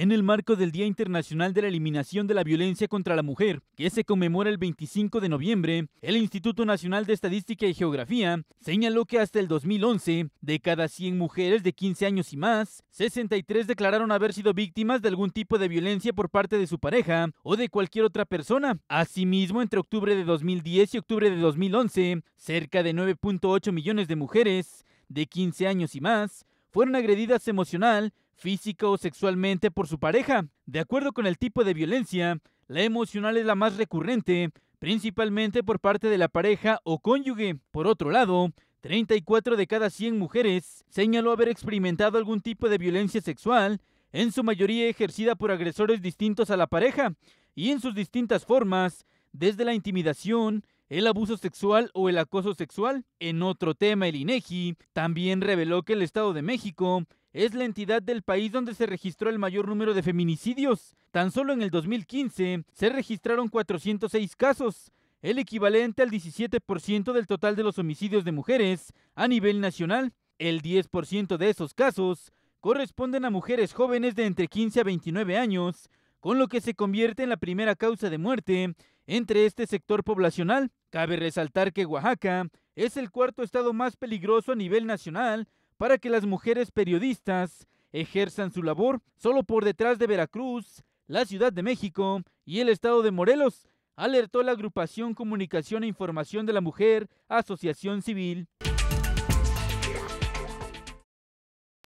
En el marco del Día Internacional de la Eliminación de la Violencia contra la Mujer, que se conmemora el 25 de noviembre, el Instituto Nacional de Estadística y Geografía señaló que hasta el 2011, de cada 100 mujeres de 15 años y más, 63 declararon haber sido víctimas de algún tipo de violencia por parte de su pareja o de cualquier otra persona. Asimismo, entre octubre de 2010 y octubre de 2011, cerca de 9.8 millones de mujeres de 15 años y más fueron agredidas emocional, física o sexualmente por su pareja. De acuerdo con el tipo de violencia, la emocional es la más recurrente, principalmente por parte de la pareja o cónyuge. Por otro lado, 34 de cada 100 mujeres señaló haber experimentado algún tipo de violencia sexual, en su mayoría ejercida por agresores distintos a la pareja, y en sus distintas formas, desde la intimidación, el abuso sexual o el acoso sexual. En otro tema, el INEGI e también reveló que el Estado de México es la entidad del país donde se registró el mayor número de feminicidios. Tan solo en el 2015 se registraron 406 casos, el equivalente al 17% del total de los homicidios de mujeres a nivel nacional. El 10% de esos casos corresponden a mujeres jóvenes de entre 15 a 29 años, con lo que se convierte en la primera causa de muerte entre este sector poblacional. Cabe resaltar que Oaxaca es el cuarto estado más peligroso a nivel nacional para que las mujeres periodistas ejerzan su labor solo por detrás de Veracruz, la Ciudad de México y el estado de Morelos, alertó la agrupación Comunicación e Información de la Mujer, Asociación Civil.